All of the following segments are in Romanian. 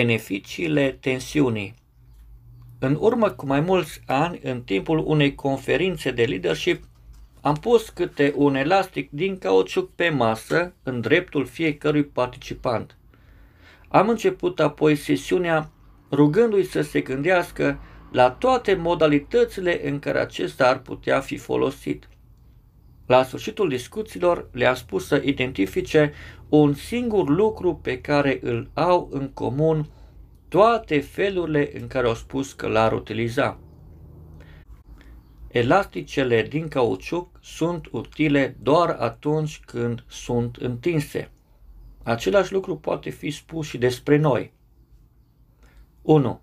Beneficiile tensiunii În urmă cu mai mulți ani, în timpul unei conferințe de leadership, am pus câte un elastic din cauciuc pe masă în dreptul fiecărui participant. Am început apoi sesiunea rugându-i să se gândească la toate modalitățile în care acesta ar putea fi folosit. La sfârșitul discuțiilor le-a spus să identifice un singur lucru pe care îl au în comun toate felurile în care au spus că l-ar utiliza. Elasticele din cauciuc sunt utile doar atunci când sunt întinse. Același lucru poate fi spus și despre noi. 1.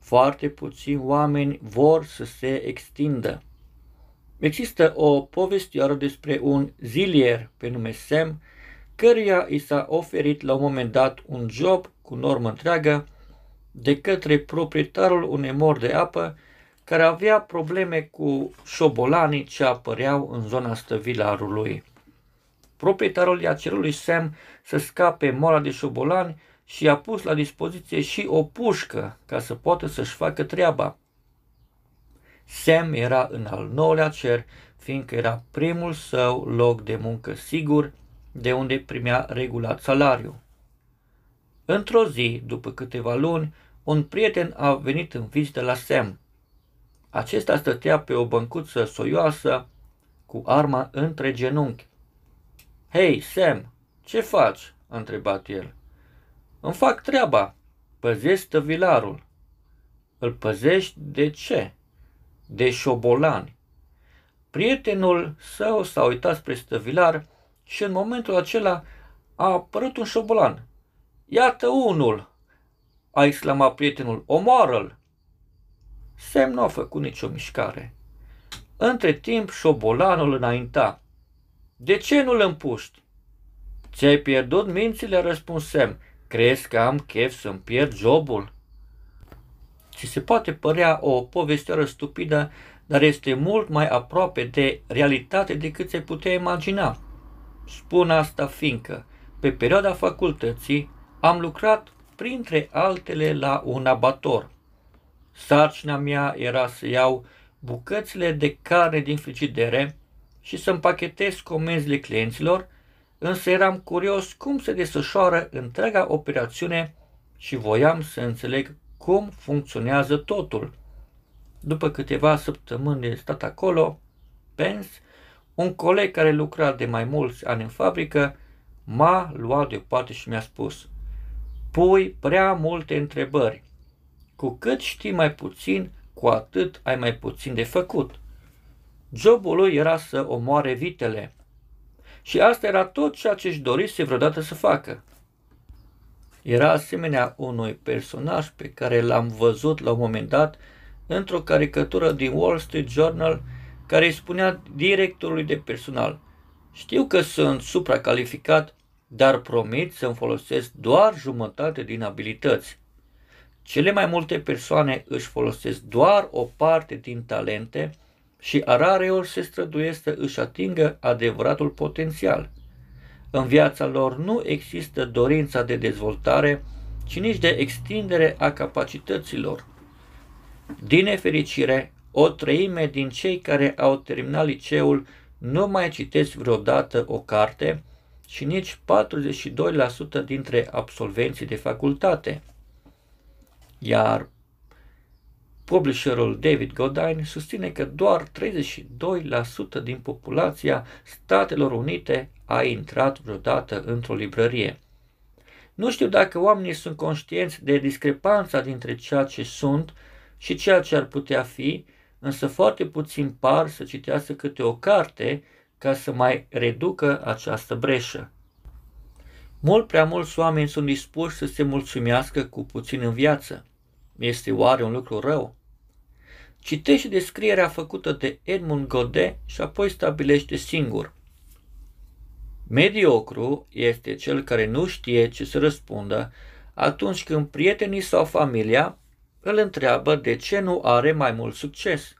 Foarte puțini oameni vor să se extindă. Există o povestioară despre un zilier pe nume Sam, căruia i s-a oferit la un moment dat un job cu normă întreagă de către proprietarul unei mor de apă care avea probleme cu șobolanii ce apăreau în zona stăvilarului. Proprietarul i-a cerut lui Sam să scape mora de șobolani și a pus la dispoziție și o pușcă ca să poată să-și facă treaba. Sem era în al nouălea cer, fiindcă era primul său loc de muncă sigur, de unde primea regulat salariu. Într-o zi, după câteva luni, un prieten a venit în vizită la Sem. Acesta stătea pe o băncuță soioasă cu arma între genunchi. Hei, Sam, ce faci?" a întrebat el. Îmi fac treaba. Păzești tăvilarul." Îl păzești de ce?" de șobolani. Prietenul său s-a uitat spre stăvilar și în momentul acela a apărut un șobolan. Iată unul!" a exclamat prietenul, omoară-l! Semn nu a făcut nicio mișcare. Între timp, șobolanul înainta. De ce nu-l împuști? Ți-ai pierdut mințile, răspunsem. Crezi că am chef să-mi pierd jobul? Și se poate părea o povestioară stupidă, dar este mult mai aproape de realitate decât se putea imagina. Spun asta fiindcă, pe perioada facultății, am lucrat printre altele la un abator. Sarcina mea era să iau bucățile de carne din frigidere și să împachetez comenzile clienților, însă eram curios cum se desfășoară întreaga operațiune și voiam să înțeleg cum funcționează totul. După câteva săptămâni de stat acolo, Pens, un coleg care lucra de mai mulți ani în fabrică, m-a luat deoparte și mi-a spus Pui prea multe întrebări. Cu cât știi mai puțin, cu atât ai mai puțin de făcut. Jobul lui era să omoare vitele. Și asta era tot ceea ce își dorise vreodată să facă. Era asemenea unui personaj pe care l-am văzut la un moment dat într-o caricatură din Wall Street Journal care îi spunea directorului de personal Știu că sunt supracalificat, dar promit să-mi folosesc doar jumătate din abilități. Cele mai multe persoane își folosesc doar o parte din talente și rareori se străduiesc să își atingă adevăratul potențial – în viața lor nu există dorința de dezvoltare, ci nici de extindere a capacităților. Din nefericire, o treime din cei care au terminat liceul nu mai citesc vreodată o carte și nici 42% dintre absolvenții de facultate. Iar publisherul David Godine susține că doar 32% din populația Statelor Unite a intrat vreodată într-o librărie. Nu știu dacă oamenii sunt conștienți de discrepanța dintre ceea ce sunt și ceea ce ar putea fi, însă foarte puțin par să citească câte o carte ca să mai reducă această breșă. Mult prea mulți oameni sunt dispuși să se mulțumească cu puțin în viață. Este oare un lucru rău? Citește descrierea făcută de Edmund Godet și apoi stabilește singur – Mediocru este cel care nu știe ce să răspundă atunci când prietenii sau familia îl întreabă de ce nu are mai mult succes.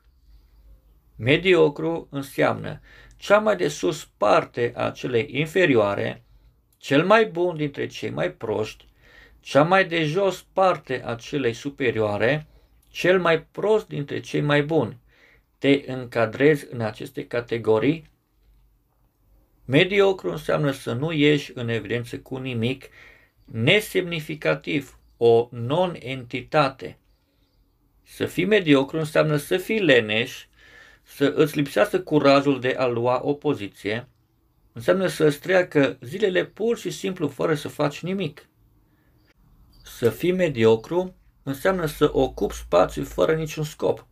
Mediocru înseamnă cea mai de sus parte a celei inferioare, cel mai bun dintre cei mai proști, cea mai de jos parte a celei superioare, cel mai prost dintre cei mai buni. Te încadrezi în aceste categorii Mediocru înseamnă să nu ieși în evidență cu nimic nesemnificativ, o non-entitate. Să fii mediocru înseamnă să fii leneș, să îți lipsească curajul de a lua o poziție, înseamnă să îți treacă zilele pur și simplu fără să faci nimic. Să fii mediocru înseamnă să ocupi spațiu fără niciun scop,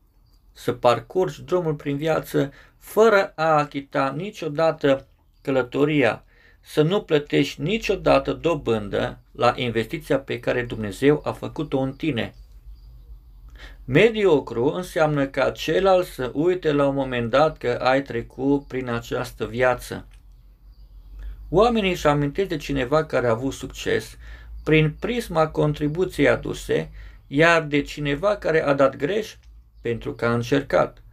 să parcurgi drumul prin viață fără a achita niciodată călătoria, să nu plătești niciodată dobândă la investiția pe care Dumnezeu a făcut-o în tine. Mediocru înseamnă ca celălalt să uite la un moment dat că ai trecut prin această viață. Oamenii își amintesc de cineva care a avut succes prin prisma contribuției aduse, iar de cineva care a dat greș pentru că a încercat.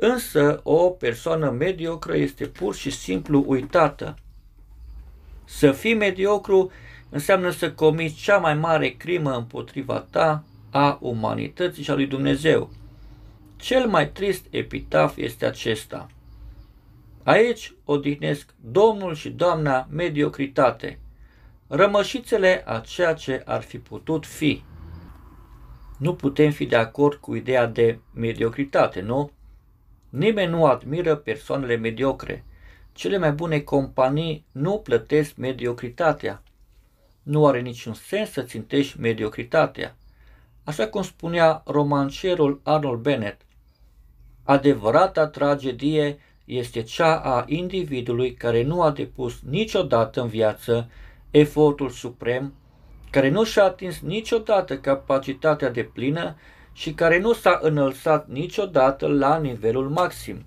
Însă o persoană mediocră este pur și simplu uitată. Să fii mediocru înseamnă să comiți cea mai mare crimă împotriva ta a umanității și a lui Dumnezeu. Cel mai trist epitaf este acesta. Aici odihnesc Domnul și Doamna mediocritate, rămășițele a ceea ce ar fi putut fi. Nu putem fi de acord cu ideea de mediocritate, nu? Nimeni nu admiră persoanele mediocre. Cele mai bune companii nu plătesc mediocritatea. Nu are niciun sens să țintești mediocritatea. Așa cum spunea romancierul Arnold Bennett, adevărata tragedie este cea a individului care nu a depus niciodată în viață efortul suprem, care nu și-a atins niciodată capacitatea de plină și care nu s-a înălțat niciodată la nivelul maxim.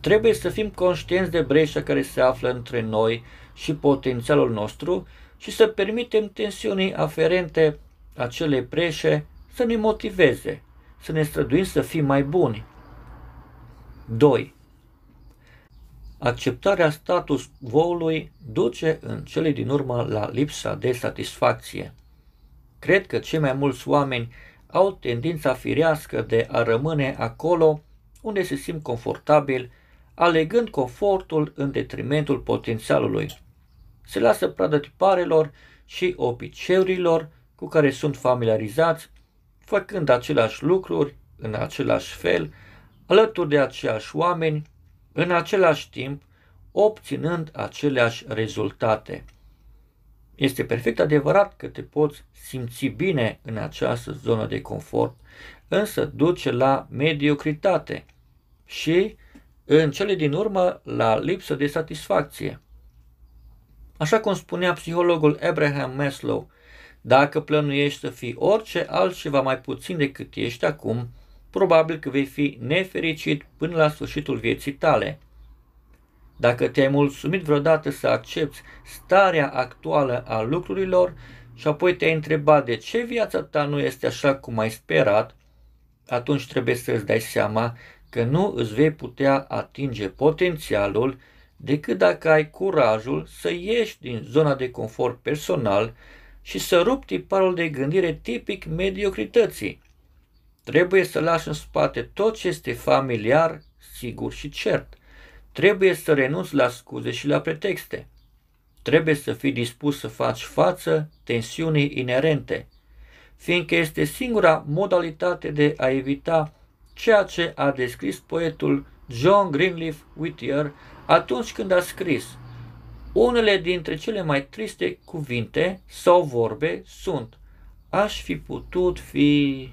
Trebuie să fim conștienți de breșa care se află între noi și potențialul nostru și să permitem tensiunii aferente acelei breșe să ne motiveze, să ne străduim să fim mai buni. 2. Acceptarea status quo-ului duce în cele din urmă la lipsa de satisfacție. Cred că cei mai mulți oameni au tendința firească de a rămâne acolo unde se simt confortabil, alegând confortul în detrimentul potențialului. Se lasă pradă tiparelor și obiceiurilor cu care sunt familiarizați, făcând aceleași lucruri în același fel, alături de aceiași oameni, în același timp, obținând aceleași rezultate. Este perfect adevărat că te poți simți bine în această zonă de confort, însă duce la mediocritate și, în cele din urmă, la lipsă de satisfacție. Așa cum spunea psihologul Abraham Maslow, dacă plănuiești să fii orice altceva mai puțin decât ești acum, probabil că vei fi nefericit până la sfârșitul vieții tale – dacă te-ai mulțumit vreodată să accepti starea actuală a lucrurilor și apoi te-ai întrebat de ce viața ta nu este așa cum ai sperat, atunci trebuie să îți dai seama că nu îți vei putea atinge potențialul decât dacă ai curajul să ieși din zona de confort personal și să rupi tiparul de gândire tipic mediocrității. Trebuie să lași în spate tot ce este familiar, sigur și cert. Trebuie să renunți la scuze și la pretexte. Trebuie să fii dispus să faci față tensiunii inerente, fiindcă este singura modalitate de a evita ceea ce a descris poetul John Greenleaf Whittier atunci când a scris Unele dintre cele mai triste cuvinte sau vorbe sunt Aș fi putut fi...